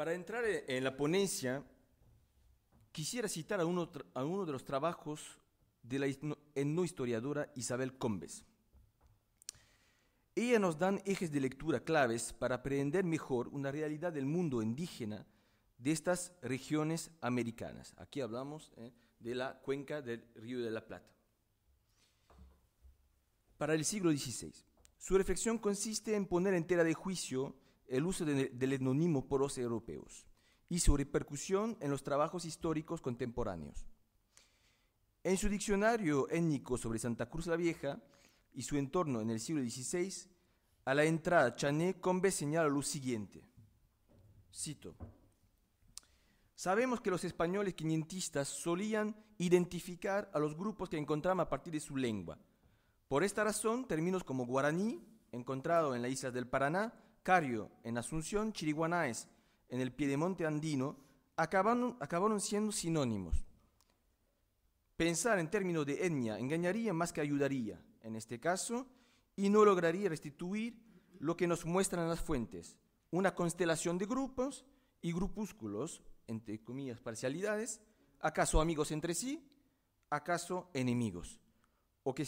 Para entrar en la ponencia, quisiera citar a uno, de los trabajos de la no historiadora Isabel Combes. Ella nos dan ejes de lectura claves para aprender mejor una realidad del mundo indígena de estas regiones americanas. Aquí hablamos eh, de la cuenca del Río de la Plata. Para el siglo XVI. Su reflexión consiste en poner en tela de juicio el uso del etnonimo por los europeos y su repercusión en los trabajos históricos contemporáneos. En su diccionario étnico sobre Santa Cruz la Vieja y su entorno en el siglo XVI, a la entrada Chané Combe señala lo siguiente. Cito. Sabemos que los españoles quinientistas solían identificar a los grupos que encontraban a partir de su lengua. Por esta razón, términos como guaraní, encontrado en las islas del Paraná, Cario, en Asunción, chiriguanaes en el Piedemonte andino, acabaron, siendo sinónimos. Pensar en términos de etnia engañaría más que ayudaría, en este caso, y no lograría restituir lo que nos muestran las fuentes, una constelación de grupos y grupúsculos, entre comillas, parcialidades, acaso amigos entre sí, acaso enemigos, o que,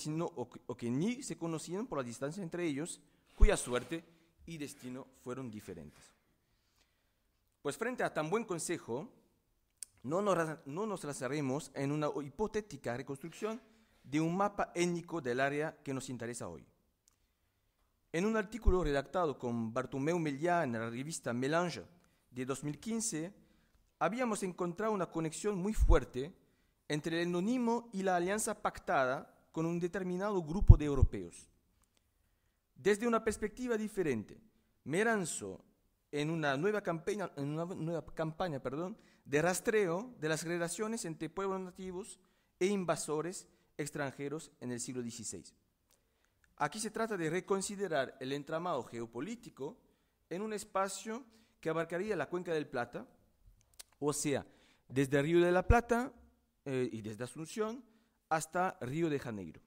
o que ni se conocían por la distancia entre ellos, cuya suerte y destino fueron diferentes. Pues frente a tan buen consejo, no nos, no lanzaremos en una hipotética reconstrucción de un mapa étnico del área que nos interesa hoy. En un artículo redactado con Bartomeu Meliá en la revista Melange de 2015, habíamos encontrado una conexión muy fuerte entre el endonimo y la alianza pactada con un determinado grupo de europeos desde una perspectiva diferente. Me en una nueva campaña, de rastreo de las relaciones entre pueblos nativos e invasores extranjeros en el siglo XVI. Aquí se trata de reconsiderar el entramado geopolítico en un espacio que abarcaría la cuenca del Plata, o sea, desde Río de la Plata eh, y desde Asunción hasta Río de Janeiro.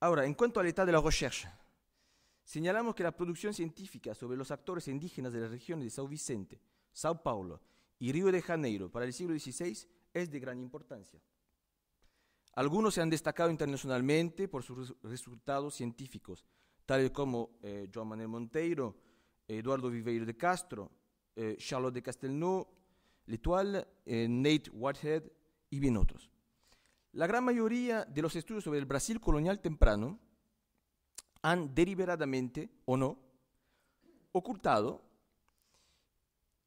Ahora, en cuanto al estado de la recherche, Señalamos que la producción científica sobre los actores indígenas de las regiones de São Vicente, Sao Paulo y Río de Janeiro para el siglo XVI es de gran importancia. Algunos se han destacado internacionalmente por sus resultados científicos, tales como eh, Manuel Monteiro, Eduardo Viveiro de Castro, eh, Charlotte de Castelnau, Letoile, eh, Nate Whitehead y bien otros. La gran mayoría de los estudios sobre el Brasil colonial temprano han deliberadamente o no ocultado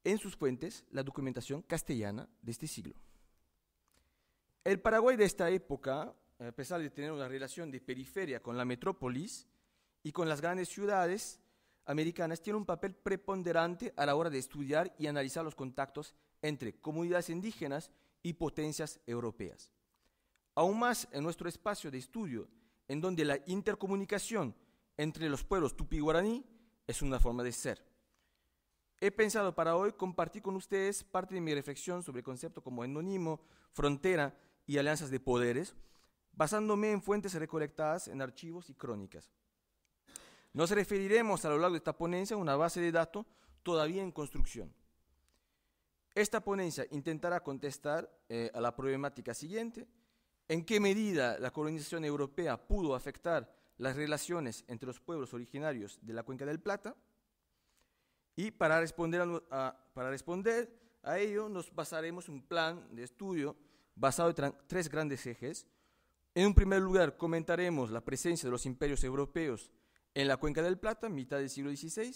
en sus fuentes la documentación castellana de este siglo. El Paraguay de esta época, a pesar de tener una relación de periferia con la metrópolis y con las grandes ciudades americanas, tiene un papel preponderante a la hora de estudiar y analizar los contactos entre comunidades indígenas y potencias europeas. Aún más en nuestro espacio de estudio en donde la intercomunicación entre los pueblos tupi-guaraní es una forma de ser. He pensado para hoy compartir con ustedes parte de mi reflexión sobre el concepto como enonimo, frontera y alianzas de poderes, basándome en fuentes recolectadas en archivos y crónicas. Nos referiremos a lo largo de esta ponencia a una base de datos todavía en construcción. Esta ponencia intentará contestar eh, a la problemática siguiente, en qué medida la colonización europea pudo afectar las relaciones entre los pueblos originarios de la Cuenca del Plata. Y para responder a, ello nos basaremos en un plan de estudio basado en tres grandes ejes. En un primer lugar, comentaremos la presencia de los imperios europeos en la Cuenca del Plata, mitad del siglo XVI.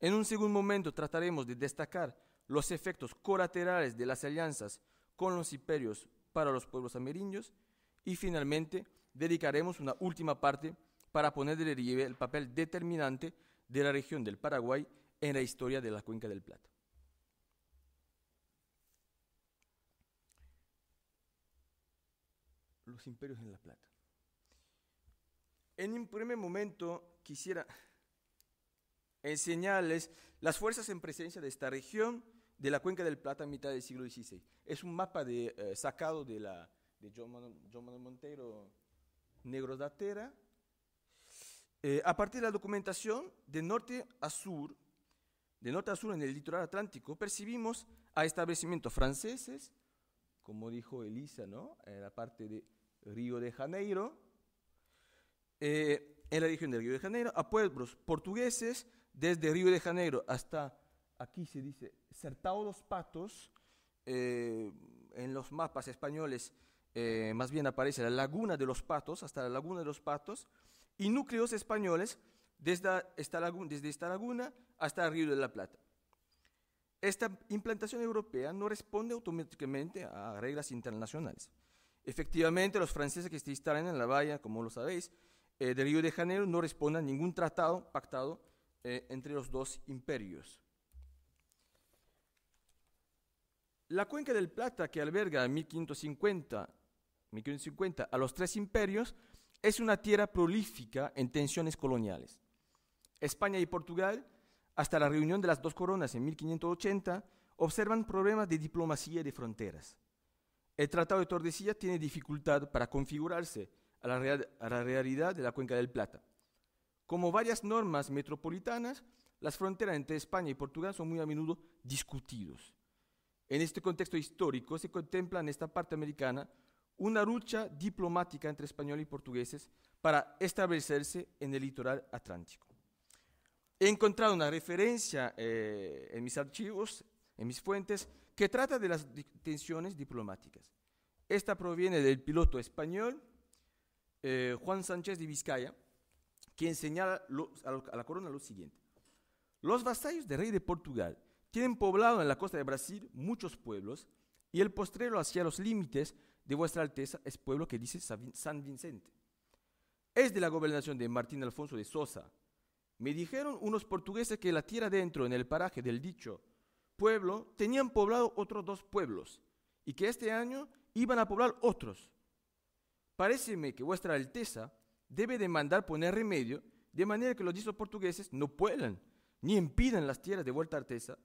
En un segundo momento, trataremos de destacar los efectos colaterales de las alianzas con los imperios para los pueblos amerindios. Y finalmente, dedicaremos una última parte para poner de relieve el papel determinante de la región del Paraguay en la historia de la Cuenca del Plata. Los imperios en la plata. En un primer momento quisiera enseñarles las fuerzas en presencia de esta región de la Cuenca del Plata a mitad del siglo XVI. Es un mapa de, eh, sacado de la, de John Manuel Monteiro, Negros da Terra. Eh, a partir de la documentación, de norte a sur, de norte a sur en el litoral atlántico, percibimos a establecimientos franceses, como dijo Elisa, ¿no? en la parte de Río de Janeiro, eh, en la región de Río de Janeiro, a pueblos portugueses, desde Río de Janeiro hasta, aquí se dice, Certado los Patos, eh, en los mapas españoles eh, más bien aparece la Laguna de los Patos, hasta la Laguna de los Patos, y núcleos españoles desde esta laguna, desde esta laguna hasta el Río de la Plata. Esta implantación europea no responde automáticamente a reglas internacionales. Efectivamente, los franceses que se instalan en la valla, como lo sabéis, eh, del Río de Janeiro no responden a ningún tratado pactado eh, entre los dos imperios. La cuenca del Plata, que alberga 1550 1550 a los tres imperios, es una tierra prolífica en tensiones coloniales. España y Portugal, hasta la reunión de las dos coronas en 1580, observan problemas de diplomacia y de fronteras. El Tratado de Tordesillas tiene dificultad para configurarse a la, a la realidad de la Cuenca del Plata. Como varias normas metropolitanas, las fronteras entre España y Portugal son muy a menudo discutidos. En este contexto histórico se contempla en esta parte americana una lucha diplomática entre españoles y portugueses para establecerse en el litoral atlántico. He encontrado una referencia eh, en mis archivos, en mis fuentes, que trata de las tensiones diplomáticas. Esta proviene del piloto español eh, Juan Sánchez de Vizcaya, quien señala a la corona lo siguiente. Los vasallos del rey de Portugal tienen poblado en la costa de Brasil muchos pueblos y el postrero hacia los límites de vuestra Alteza es pueblo que dice San Vicente. Es de la gobernación de Martín Alfonso de Sosa. Me dijeron unos portugueses que la tierra dentro, en el paraje del dicho pueblo, tenían poblado otros dos pueblos y que este año iban a poblar otros. Paréceme que vuestra Alteza debe demandar poner remedio de manera que los dichos portugueses no puedan ni impidan las tierras de vuestra Alteza,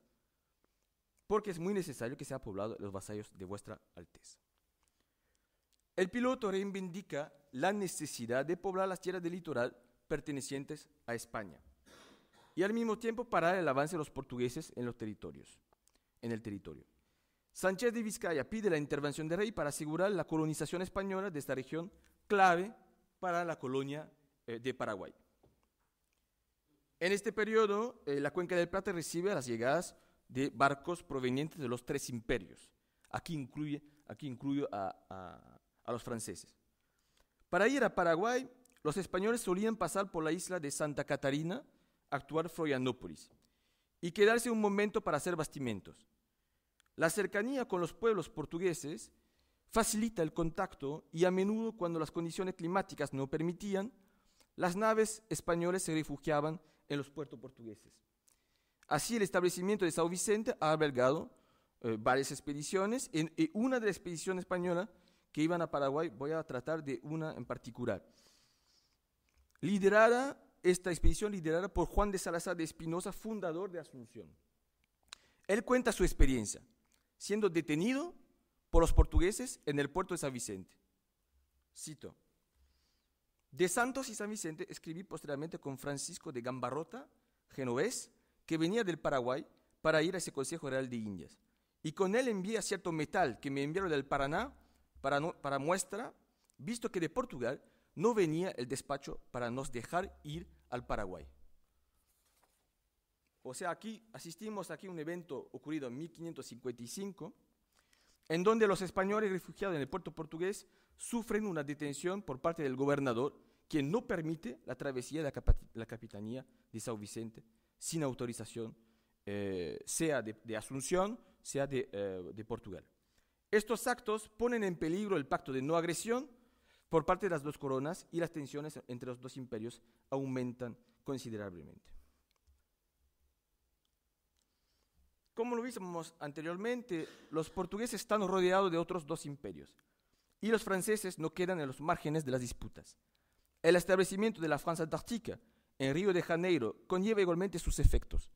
porque es muy necesario que sean poblados los vasallos de vuestra Alteza. El piloto reivindica la necesidad de poblar las tierras del litoral pertenecientes a España y al mismo tiempo parar el avance de los portugueses en los territorios, en el territorio. Sánchez de Vizcaya pide la intervención del rey para asegurar la colonización española de esta región clave para la colonia eh, de Paraguay. En este periodo, eh, la Cuenca del Plata recibe las llegadas de barcos provenientes de los tres imperios. Aquí, incluye, aquí incluyo a, a los franceses. Para ir a Paraguay, los españoles solían pasar por la isla de Santa Catarina, actual Florianópolis, y quedarse un momento para hacer bastimentos. La cercanía con los pueblos portugueses facilita el contacto y a menudo cuando las condiciones climáticas no permitían, las naves españolas se refugiaban en los puertos portugueses. Así el establecimiento de São Vicente ha albergado eh, varias expediciones y, eh, una de las expediciones españolas que iban a Paraguay, voy a tratar de una en particular. Liderada, esta expedición liderada por Juan de Salazar de Espinosa, fundador de Asunción. Él cuenta su experiencia, siendo detenido por los portugueses en el puerto de San Vicente. Cito. De Santos y San Vicente escribí posteriormente con Francisco de Gambarrota, genovés, que venía del Paraguay para ir a ese Consejo Real de Indias. Y con él envía cierto metal que me enviaron del Paraná para, muestra, visto que de Portugal no venía el despacho para nos dejar ir al Paraguay. O sea, aquí asistimos aquí a un evento ocurrido en 1555, en donde los españoles refugiados en el puerto portugués sufren una detención por parte del gobernador, quien no permite la travesía de la, capitanía de São Vicente sin autorización, eh, sea de, Asunción, sea de eh, Portugal. Estos actos ponen en peligro el pacto de no agresión por parte de las dos coronas y las tensiones entre los dos imperios aumentan considerablemente. Como lo vimos anteriormente, los portugueses están rodeados de otros dos imperios y los franceses no quedan en los márgenes de las disputas. El establecimiento de la Francia Antártica en Río de Janeiro conlleva igualmente sus efectos.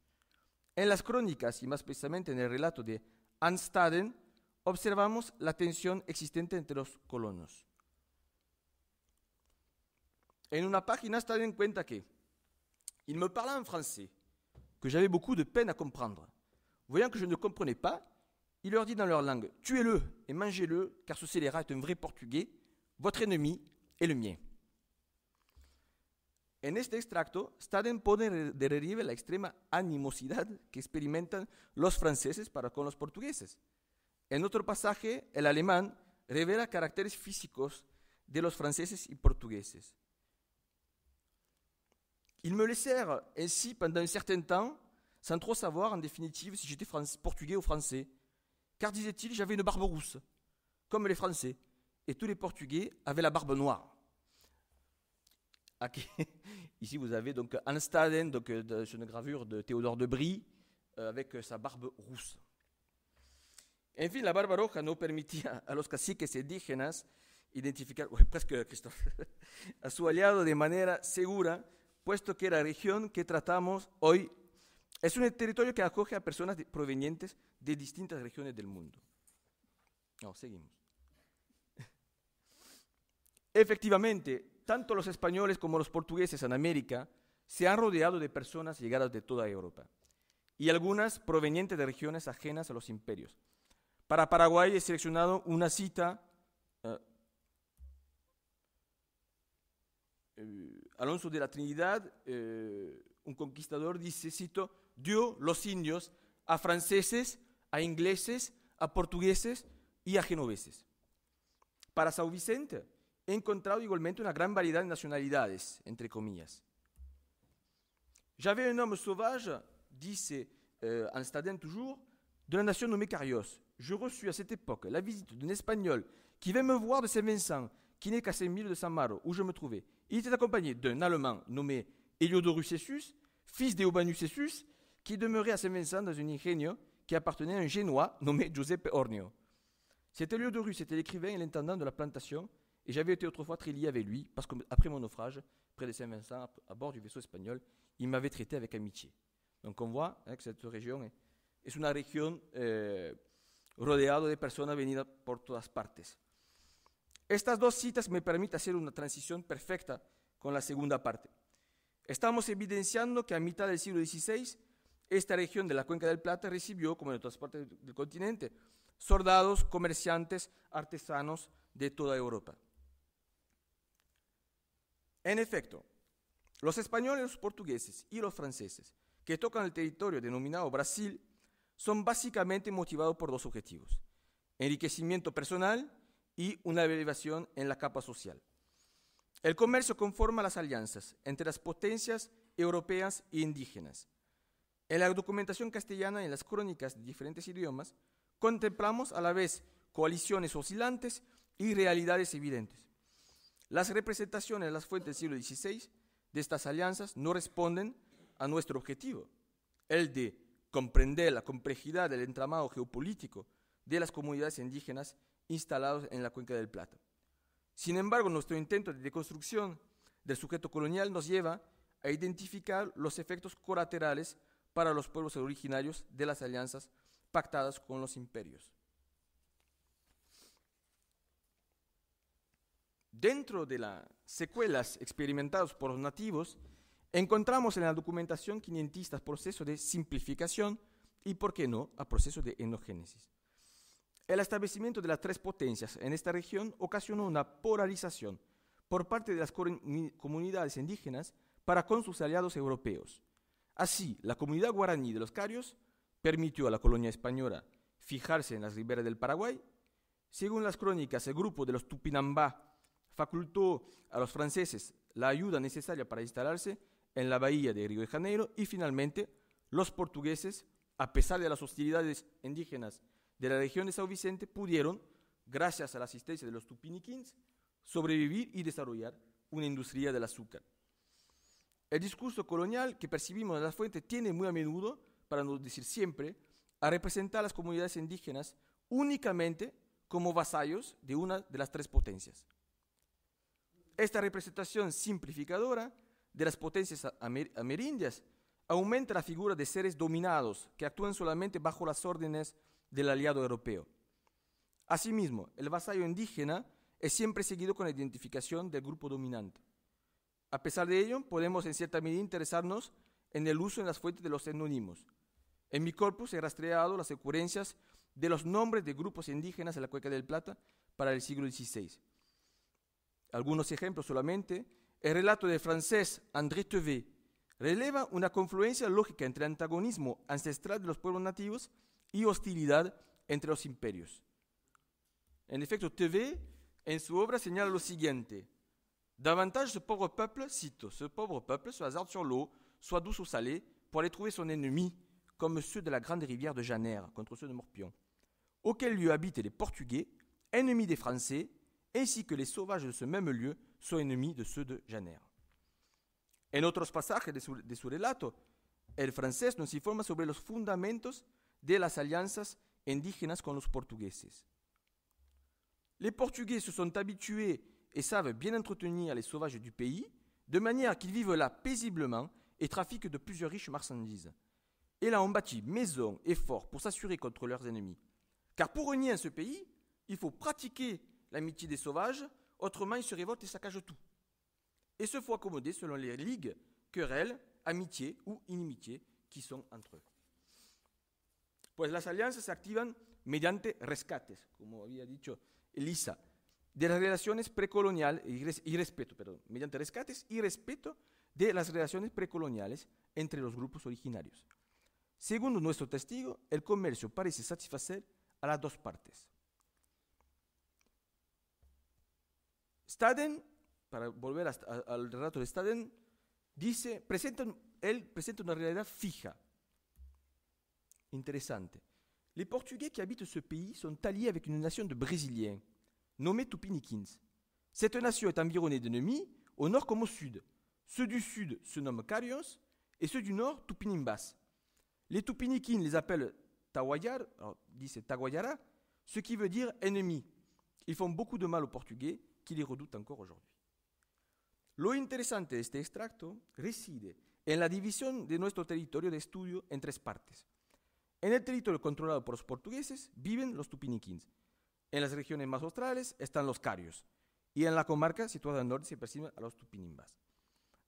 En las crónicas y más precisamente en el relato de Anstaden, observamos la tensión existente entre los colonos. En una página Staden cuenta que il me parla en français que j'avais beaucoup de peine à comprendre. Voyant que je ne comprenais pas, il leur dit dans leur langue Tuez-le et mangez-le, car ce scélérat est un vrai portugais, votre ennemi est le mien. En este extracto, Staden pone de relieve la extrema animosidad que experimentan los franceses para con los portugueses. En autre passage, el alemán revela caracteres físicos de los franceses y portugueses. Ils me laissèrent ainsi pendant un certain temps, sans trop savoir en définitive si j'étais portugais ou français, car disait-il, j'avais une barbe rousse, comme les Français, et tous les Portugais avaient la barbe noire. ici, vous avez donc Anstaden, donc euh, une gravure de Théodore de Brie, euh, avec euh, sa barbe rousse. En fin, la barba roja no permitía a los caciques indígenas identificar, pues, a su aliado de manera segura, puesto que la región que tratamos hoy es un territorio que acoge a personas provenientes de distintas regiones del mundo. No, seguimos. Efectivamente, tanto los españoles como los portugueses en América se han rodeado de personas llegadas de toda Europa y algunas provenientes de regiones ajenas a los imperios para Paraguay he seleccionado una cita. Eh, eh, Alonso de la Trinidad, eh, un conquistador, dice, cito, dio los indios a franceses, a ingleses, a portugueses y a genoveses. Para Sao Vicente he encontrado igualmente una gran variedad de nacionalidades, entre comillas. J'avais un homme sauvage, dice eh, toujours, de la nación nommée Carios, je reçus à cette époque la visite d'un Espagnol qui vint me voir de Saint-Vincent, qui n'est qu'à saint milles de San où je me trouvais. Il était accompagné d'un Allemand nommé Heliodorus Sessus, fils d'Eobanus Cessus, qui demeurait à Saint-Vincent dans une ingenio qui appartenait à un Génois nommé Giuseppe Ornio. Cet Heliodorus était l'écrivain et l'intendant de la plantation, et j'avais été autrefois très lié avec lui, parce qu'après mon naufrage, près de Saint-Vincent, à bord du vaisseau espagnol, il m'avait traité avec amitié. Donc on voit hein, que cette région est, une région euh, rodeado de personas venidas por todas partes. Estas dos citas me permiten hacer una transición perfecta con la segunda parte. Estamos evidenciando que a mitad del siglo XVI, esta región de la Cuenca del Plata recibió, como en otras partes del continente, soldados, comerciantes, artesanos de toda Europa. En efecto, los españoles, los portugueses y los franceses que tocan el territorio denominado Brasil son básicamente motivados por dos objetivos, enriquecimiento personal y una elevación en la capa social. El comercio conforma las alianzas entre las potencias europeas e indígenas. En la documentación castellana y en las crónicas de diferentes idiomas, contemplamos a la vez coaliciones oscilantes y realidades evidentes. Las representaciones de las fuentes del siglo XVI de estas alianzas no responden a nuestro objetivo, el de comprender la complejidad del entramado geopolítico de las comunidades indígenas instaladas en la cuenca del Plata. Sin embargo, nuestro intento de deconstrucción del sujeto colonial nos lleva a identificar los efectos colaterales para los pueblos originarios de las alianzas pactadas con los imperios. Dentro de las secuelas experimentadas por los nativos, Encontramos en la documentación quinientista procesos de simplificación y, por qué no, a procesos de endogénesis. El establecimiento de las tres potencias en esta región ocasionó una polarización por parte de las comunidades indígenas para con sus aliados europeos. Así, la comunidad guaraní de los Carios permitió a la colonia española fijarse en las riberas del Paraguay. Según las crónicas, el grupo de los Tupinambá facultó a los franceses la ayuda necesaria para instalarse en la bahía de Río de Janeiro y finalmente los portugueses, a pesar de las hostilidades indígenas de la región de São Vicente, pudieron, gracias a la asistencia de los tupiniquins, sobrevivir y desarrollar una industria del azúcar. El discurso colonial que percibimos en la fuente tiene muy a menudo, para no decir siempre, a representar a las comunidades indígenas únicamente como vasallos de una de las tres potencias. Esta representación simplificadora de las potencias amerindias, aumenta la figura de seres dominados que actúan solamente bajo las órdenes del aliado europeo. Asimismo, el vasallo indígena es siempre seguido con la identificación del grupo dominante. A pesar de ello, podemos en cierta medida interesarnos en el uso en las fuentes de los etnónimos. En mi corpus he rastreado las ocurrencias de los nombres de grupos indígenas en la Cueca del Plata para el siglo XVI. Algunos ejemplos solamente El relato del francés André tv releva una confluencia lógica entre l'antagonisme antagonismo ancestral de los pueblos nativos y hostilidad entre los imperios. En efecto, Tevé, en su obra, señala lo siguiente. Davantage ce pauvre peuple, cite, ce pauvre peuple se hasarde sur l'eau, soit douce ou salée, pour aller trouver son ennemi, comme ceux de la grande rivière de Janère contre ceux de Morpion, auquel lieu habitent les Portugais, ennemis des Français, ainsi que les sauvages de ce même lieu, sont ennemis de ceux de Janer. En autre pasajes de su, relato, el francés nos informa sobre los fundamentos de las alianzas indígenas con los portugueses. Les Portugais se sont habitués et savent bien entretenir les sauvages du pays, de manière qu'ils vivent là paisiblement et trafiquent de plusieurs riches marchandises. Et là, on bâtit maisons et forts pour s'assurer contre leurs ennemis. Car pour renier ce pays, il faut pratiquer l'amitié des sauvages Autrement, ils se révoltent et saccagent tout. Et se font accommoder selon les ligues, querelles, amitié ou inimitié qui sont entre eux. Pues las alianzas se activan mediante rescates, como había dicho Elisa, de las relaciones precoloniales y respeto, perdón, mediante rescates y respeto de las relaciones precoloniales entre los grupos originarios. Según nuestro testigo, el comercio parece satisfacer a las dos partes. Staden, pour revenir au de Staden, présente une él presenta Intéressante. Les Portugais qui habitent ce pays sont alliés avec une nation de Brésiliens, nommée Tupiniquins. Cette nation est environnée d'ennemis, au nord comme au sud. Ceux du sud se nomment Carios et ceux du nord Tupinimbas. Les Tupiniquins les appellent Tawayar, ce qui veut dire ennemi. Ils font beaucoup de mal aux Portugais les encore Lo interesante de este extracto reside en la división de nuestro territorio de estudio en tres partes. En el territorio controlado por los portugueses viven los tupiniquins. En las regiones más australes están los carios. Y en la comarca situada al norte se perciben a los tupinimbas.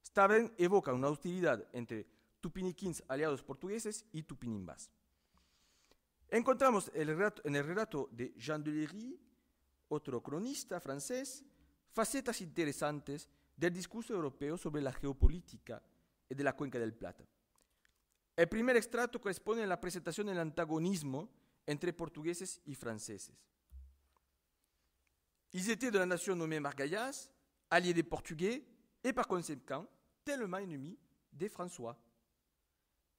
Staben evoca una hostilidad entre tupiniquins aliados portugueses y tupinimbas. Encontramos el relato, en el relato de Jean de Léry otro cronista francés, facetas interesantes del discurso europeo sobre la geopolítica y de la cuenca del Plata. El primer extracto corresponde a la presentación del antagonismo entre portugueses y franceses. Ils étaient de la nation nommée Margaillac, alliés des Portugais et par conséquent tellement ennemis des François.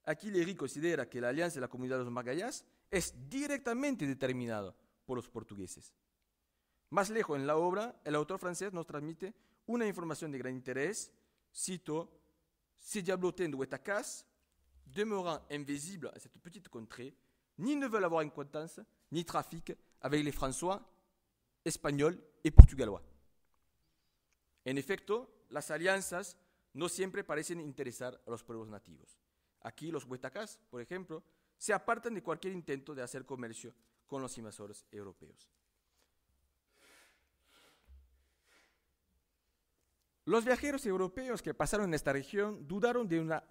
Aquí Léry considera que la alianza de la comunidad de los Margaillac es directamente determinada por los portugueses. Más lejos en la obra, el autor francés nos transmite una información de gran interés. Cito, Ces diablotins de Huetacas, demeurant invisible a cette petite contrée, ni ne veulent avoir contanza ni trafic avec les François, Espagnols et Portugalois. En efecto, las alianzas no siempre parecen interesar a los pueblos nativos. Aquí los Huetacas, por ejemplo, se apartan de cualquier intento de hacer comercio con los invasores europeos. Los viajeros europeos que pasaron en esta región dudaron de una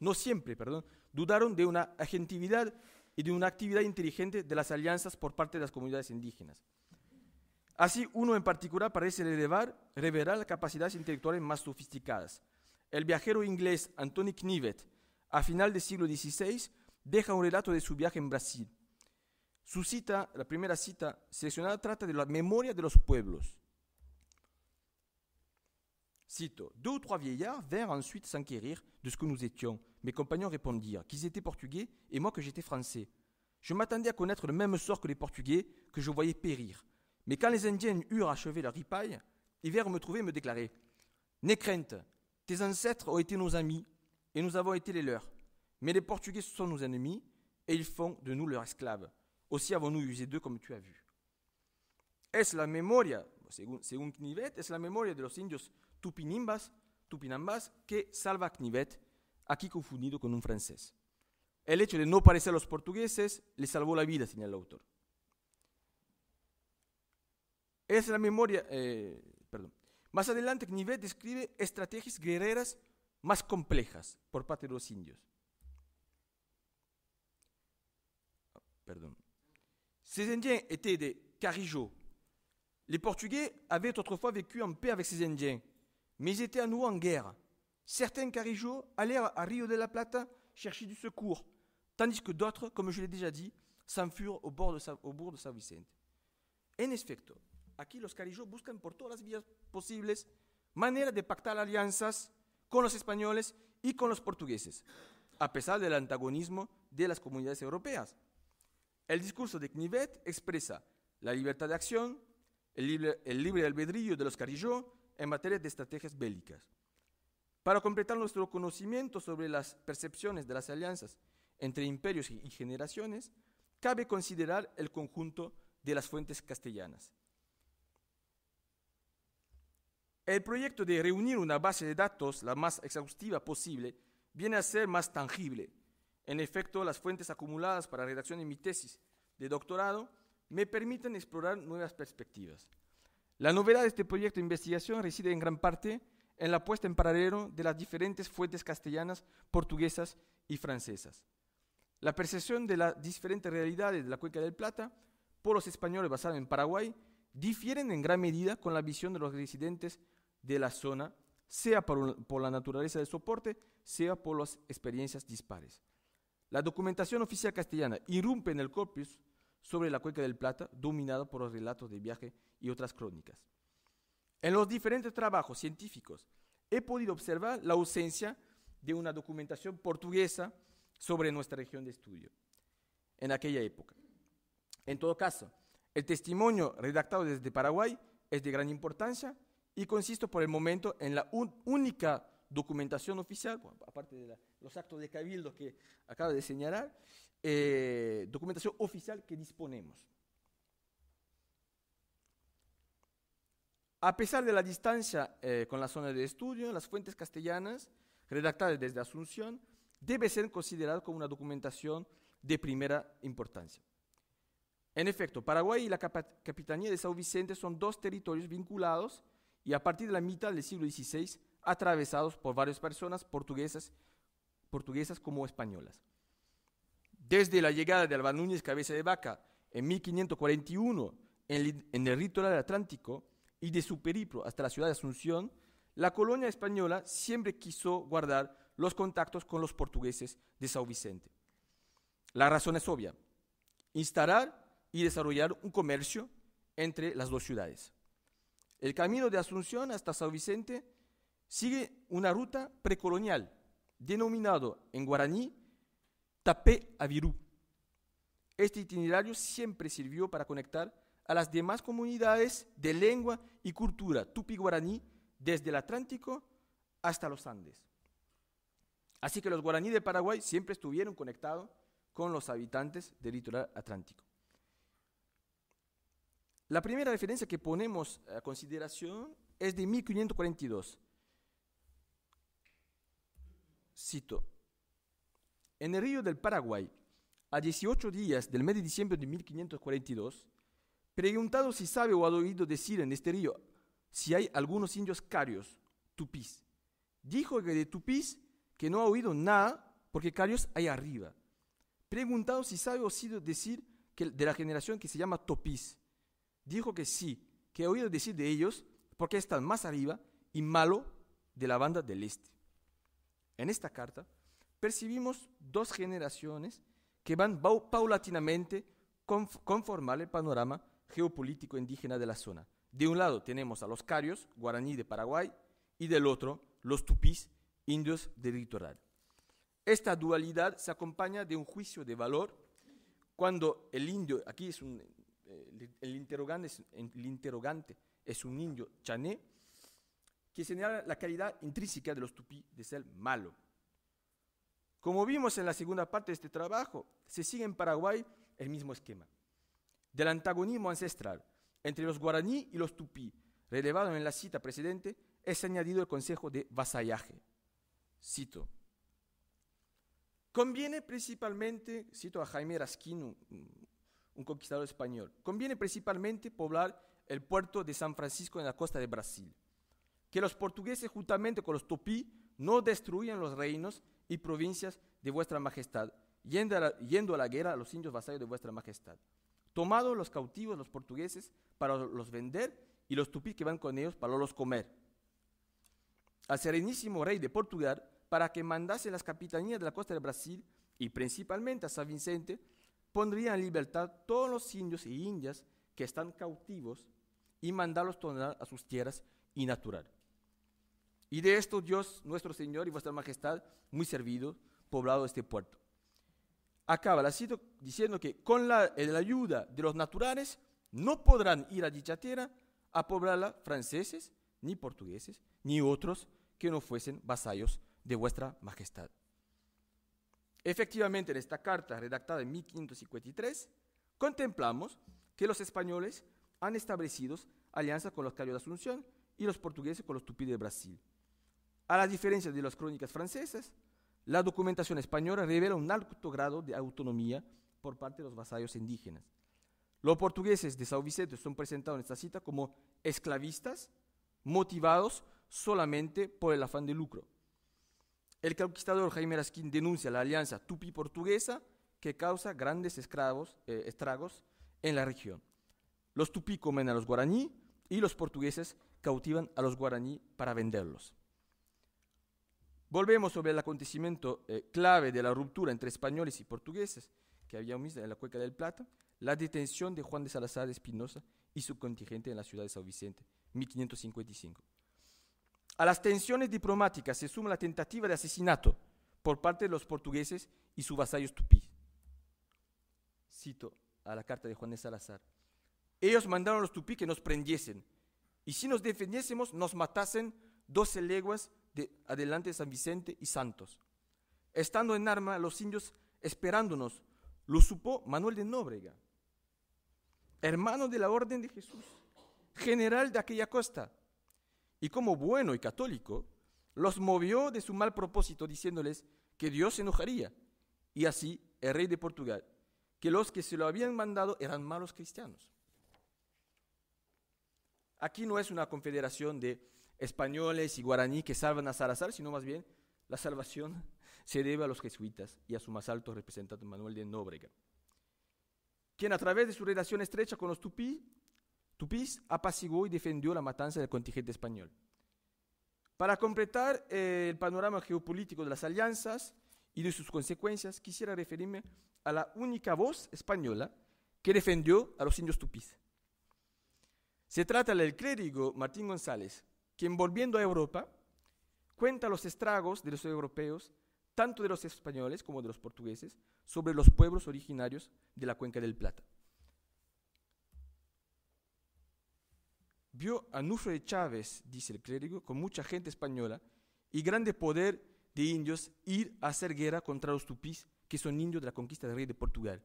no siempre, perdón, dudaron de una agentividad y de una actividad inteligente de las alianzas por parte de las comunidades indígenas. Así, uno en particular parece elevar, revelar las capacidades intelectuales más sofisticadas. El viajero inglés Anthony Knivet, a final del siglo XVI, deja un relato de su viaje en Brasil. Su cita, la primera cita seleccionada, trata de la memoria de los pueblos. Cite, deux ou trois vieillards vinrent ensuite s'enquérir de ce que nous étions. Mes compagnons répondirent qu'ils étaient portugais et moi que j'étais français. Je m'attendais à connaître le même sort que les portugais, que je voyais périr. Mais quand les indiens eurent achevé leur ripaille, ils vinrent me trouver et me déclarer N'aie crainte, tes ancêtres ont été nos amis et nous avons été les leurs. Mais les portugais sont nos ennemis et ils font de nous leurs esclaves. Aussi avons-nous usé d'eux comme tu as vu. Est-ce la memoria, según, est-ce la memoria de los indios Tupinambas, Tupinambás, que salva Knivet, aquí confundido con un francés. El hecho de no parecer a los portugueses le salvó la vida, señala el autor. Es la memoria, eh, perdón. Más adelante, Knivet describe estrategias guerreras más complejas por parte de los indios. Perdón. Ces Indiens étaient des Carijos. Les Portugais avaient autrefois vécu en paix avec ces Indiens, mais ils étaient à nouveau en guerre. Certains carijos allèrent à Rio de la Plata chercher du secours, tandis que d'autres, comme je l'ai déjà dit, s'enfuirent au, bord de Vicente. En effet, aquí los carijos buscan por todas las vías posibles manera de pactar alianzas con los españoles y con los portugueses, a pesar del antagonismo de las comunidades europeas. El discurso de Knivet expresa la libertad de acción, el libre, el libre albedrío de los carijos. en materia de estrategias bélicas. Para completar nuestro conocimiento sobre las percepciones de las alianzas entre imperios y generaciones, cabe considerar el conjunto de las fuentes castellanas. El proyecto de reunir una base de datos la más exhaustiva posible viene a ser más tangible. En efecto, las fuentes acumuladas para la redacción de mi tesis de doctorado me permiten explorar nuevas perspectivas. La novedad de este proyecto de investigación reside en gran parte en la puesta en paralelo de las diferentes fuentes castellanas, portuguesas y francesas. La percepción de las diferentes realidades de la Cuenca del Plata por los españoles basados en Paraguay difieren en gran medida con la visión de los residentes de la zona, sea por, la naturaleza del soporte, sea por las experiencias dispares. La documentación oficial castellana irrumpe en el corpus sobre la Cuenca del Plata, dominada por los relatos de viaje y otras crónicas. En los diferentes trabajos científicos he podido observar la ausencia de una documentación portuguesa sobre nuestra región de estudio en aquella época. En todo caso, el testimonio redactado desde Paraguay es de gran importancia y consiste por el momento en la única documentación oficial, aparte de los actos de cabildo que acabo de señalar, eh, documentación oficial que disponemos. A pesar de la distancia eh, con la zona de estudio, las fuentes castellanas, redactadas desde Asunción, deben ser consideradas como una documentación de primera importancia. En efecto, Paraguay y la Capitanía de São Vicente son dos territorios vinculados y a partir de la mitad del siglo XVI atravesados por varias personas portuguesas, portuguesas como españolas. Desde la llegada de Alba Núñez Cabeza de Vaca en 1541 en, en el del atlántico, y de su periplo hasta la ciudad de Asunción, la colonia española siempre quiso guardar los contactos con los portugueses de São Vicente. La razón es obvia, instalar y desarrollar un comercio entre las dos ciudades. El camino de Asunción hasta São Vicente sigue una ruta precolonial, denominado en guaraní Tapé Avirú. Este itinerario siempre sirvió para conectar a las demás comunidades de lengua y cultura tupi-guaraní desde el Atlántico hasta los Andes. Así que los guaraní de Paraguay siempre estuvieron conectados con los habitantes del litoral atlántico. La primera referencia que ponemos a consideración es de 1542. Cito, en el río del Paraguay, a 18 días del mes de diciembre de 1542, Preguntado si sabe o ha oído decir en este río si hay algunos indios carios, tupis, Dijo que de tupis que no ha oído nada porque carios hay arriba. Preguntado si sabe o ha oído decir que de la generación que se llama topis, Dijo que sí, que ha oído decir de ellos porque están más arriba y malo de la banda del este. En esta carta percibimos dos generaciones que van paulatinamente conformar el panorama geopolítico indígena de la zona. De un lado tenemos a los carios, guaraní de Paraguay, y del otro los tupís, indios de litoral. Esta dualidad se acompaña de un juicio de valor cuando el indio, aquí es un, eh, el, interrogante es, un indio chané, que señala la calidad intrínseca de los tupí de ser malo. Como vimos en la segunda parte de este trabajo, se sigue en Paraguay el mismo esquema del antagonismo ancestral entre los guaraní y los tupí, relevado en la cita precedente, es añadido el consejo de vasallaje. Cito. Conviene principalmente, cito a Jaime Rasquín, mm, un, conquistador español, conviene principalmente poblar el puerto de San Francisco en la costa de Brasil, que los portugueses juntamente con los tupí no destruyan los reinos y provincias de vuestra majestad, yendo a la guerra a los indios vasallos de vuestra majestad tomado los cautivos, los portugueses, para los vender y los tupis que van con ellos para los comer. Al serenísimo rey de Portugal, para que mandase las capitanías de la costa de Brasil y principalmente a San Vicente, pondría en libertad todos los indios e indias que están cautivos y mandarlos tornar a sus tierras y natural. Y de esto Dios, nuestro Señor y vuestra majestad, muy servido, poblado este puerto acaba la cita diciendo que con eh, la, ayuda de los naturales no podrán ir a dicha tierra a poblarla franceses, ni portugueses, ni otros que no fuesen vasallos de vuestra majestad. Efectivamente, en esta carta redactada en 1553, contemplamos que los españoles han establecido alianzas con los carios de Asunción y los portugueses con los tupí de Brasil. A la diferencia de las crónicas francesas, la documentación española revela un alto grado de autonomía por parte de los vasallos indígenas. Los portugueses de São Vicente son presentados en esta cita como esclavistas motivados solamente por el afán de lucro. El conquistador Jaime Rasquín denuncia la alianza tupí portuguesa que causa grandes esclavos, eh, estragos en la región. Los tupí comen a los guaraní y los portugueses cautivan a los guaraní para venderlos. Volvemos sobre el acontecimiento eh, clave de la ruptura entre españoles y portugueses que había visto en la Cueca del Plata, la detención de Juan de Salazar de Espinosa y su contingente en la ciudad de São Vicente, 1555. A las tensiones diplomáticas se suma la tentativa de asesinato por parte de los portugueses y su vasallo tupí. Cito a la carta de Juan de Salazar. Ellos mandaron a los tupí que nos prendiesen y si nos defendiésemos nos matasen 12 leguas de adelante San Vicente y Santos. Estando en arma los indios esperándonos, lo supo Manuel de Nóbrega, hermano de la Orden de Jesús, general de aquella costa, y como bueno y católico, los movió de su mal propósito diciéndoles que Dios se enojaría, y así el rey de Portugal, que los que se lo habían mandado eran malos cristianos. Aquí no es una confederación de españoles y guaraní que salvan a Salazar, sino más bien la salvación se debe a los jesuitas y a su más alto representante Manuel de Nóbrega, quien a través de su relación estrecha con los tupí, tupís apaciguó y defendió la matanza del contingente español. Para completar eh, el panorama geopolítico de las alianzas y de sus consecuencias, quisiera referirme a la única voz española que defendió a los indios tupís. Se trata del clérigo Martín González, quien volviendo a Europa cuenta los estragos de los europeos, tanto de los españoles como de los portugueses, sobre los pueblos originarios de la cuenca del Plata. Vio a Nufre de Chávez, dice el clérigo, con mucha gente española y grande poder de indios ir a hacer guerra contra los tupís, que son indios de la conquista del rey de Portugal.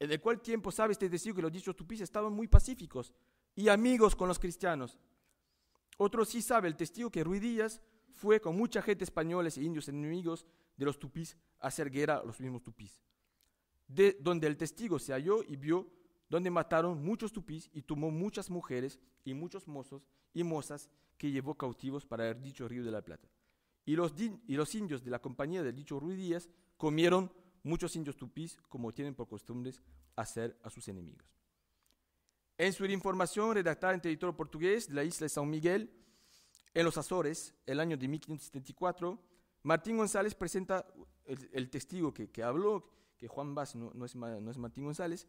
En el cual tiempo sabe este decir que los dichos tupís estaban muy pacíficos y amigos con los cristianos, otro sí sabe, el testigo que Ruiz Díaz fue con mucha gente españoles e indios enemigos de los tupís a hacer guerra a los mismos tupís. De donde el testigo se halló y vio donde mataron muchos tupís y tomó muchas mujeres y muchos mozos y mozas que llevó cautivos para el dicho río de la Plata. Y los, indios de la compañía del dicho Ruiz Díaz comieron muchos indios tupís como tienen por costumbres hacer a sus enemigos. En su información redactada en territorio portugués de la isla de San Miguel, en los Azores, el año de 1574, Martín González presenta el, testigo que, habló, que Juan Vaz no, es, no es Martín González,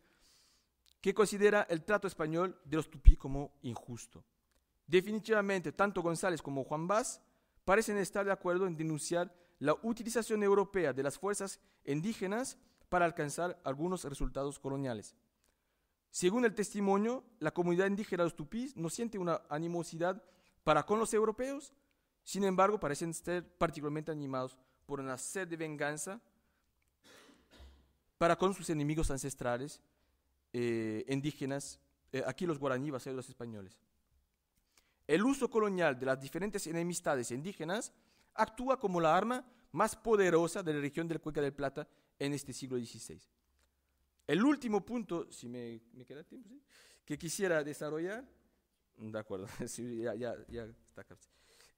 que considera el trato español de los tupí como injusto. Definitivamente, tanto González como Juan Vaz parecen estar de acuerdo en denunciar la utilización europea de las fuerzas indígenas para alcanzar algunos resultados coloniales. Según el testimonio, la comunidad indígena de los tupís no siente una animosidad para con los europeos, sin embargo parecen ser particularmente animados por una sed de venganza para con sus enemigos ancestrales eh, indígenas, eh, aquí los guaraníes, y los españoles. El uso colonial de las diferentes enemistades indígenas actúa como la arma más poderosa de la región del Cuenca del Plata en este siglo XVI. El último punto, si me, queda tiempo, que quisiera desarrollar, está,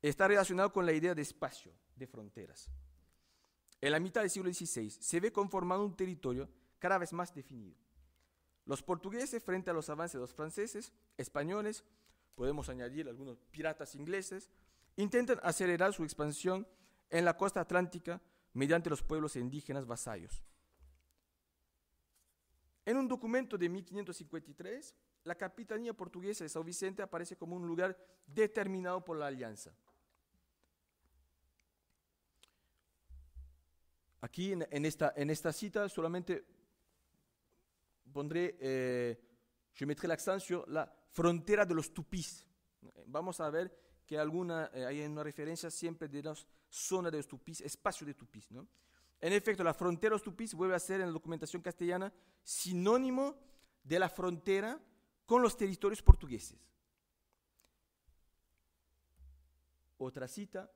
está relacionado con la idea de espacio, de fronteras. En la mitad del siglo XVI se ve conformado un territorio cada vez más definido. Los portugueses, frente a los avances de los franceses, españoles, podemos añadir algunos piratas ingleses, intentan acelerar su expansión en la costa atlántica mediante los pueblos indígenas vasallos. En un documento de 1553, la capitanía portuguesa de São Vicente aparece como un lugar determinado por la alianza. Aquí en, esta, en esta, cita solamente pondré, yo eh, je mettrai l'accent sur la frontera de los tupis. Vamos a ver que alguna, eh, hay una referencia siempre de la zona de los tupis, espacio de tupis. ¿no? En efecto, la frontera los Ostupis vuelve a ser en la documentación castellana sinónimo de la frontera con los territorios portugueses. Otra cita,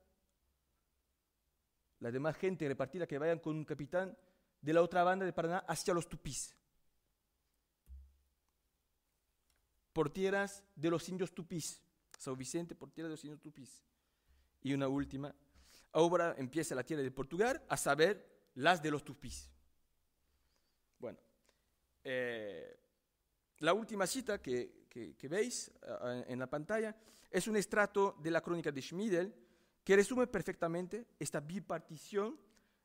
la demás gente repartida que vayan con un capitán de la otra banda de Paraná hacia los tupis. Por tierras de los indios tupis. San Vicente por de los indios tupis. Y una última. Ahora empieza la tierra de Portugal, a saber, las de los tupis. Bueno, eh, la última cita que, veis en la pantalla es un extracto de la crónica de Schmidel que resume perfectamente esta bipartición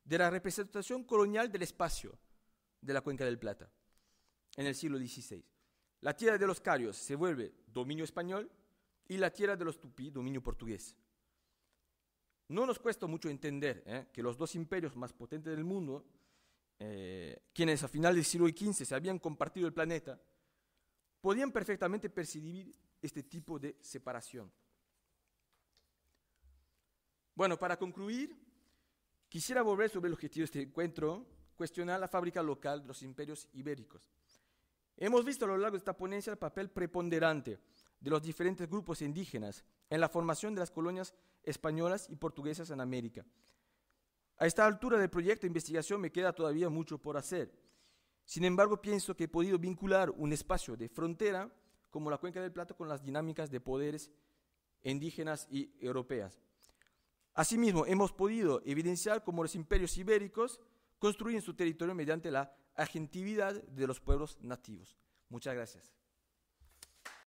de la representación colonial del espacio de la Cuenca del Plata en el siglo XVI. La tierra de los carios se vuelve dominio español y la tierra de los tupí dominio portugués. No nos cuesta mucho entender ¿eh? que los dos imperios más potentes del mundo, eh, quienes a finales del siglo XV se habían compartido el planeta, podían perfectamente percibir este tipo de separación. Bueno, para concluir, quisiera volver sobre el objetivo de este encuentro, cuestionar la fábrica local de los imperios ibéricos. Hemos visto a lo largo de esta ponencia el papel preponderante de los diferentes grupos indígenas en la formación de las colonias españolas y portuguesas en América. A esta altura del proyecto de investigación me queda todavía mucho por hacer. Sin embargo, pienso que he podido vincular un espacio de frontera como la Cuenca del Plata con las dinámicas de poderes indígenas y europeas. Asimismo, hemos podido evidenciar cómo los imperios ibéricos construyen su territorio mediante la agentividad de los pueblos nativos. Muchas gracias.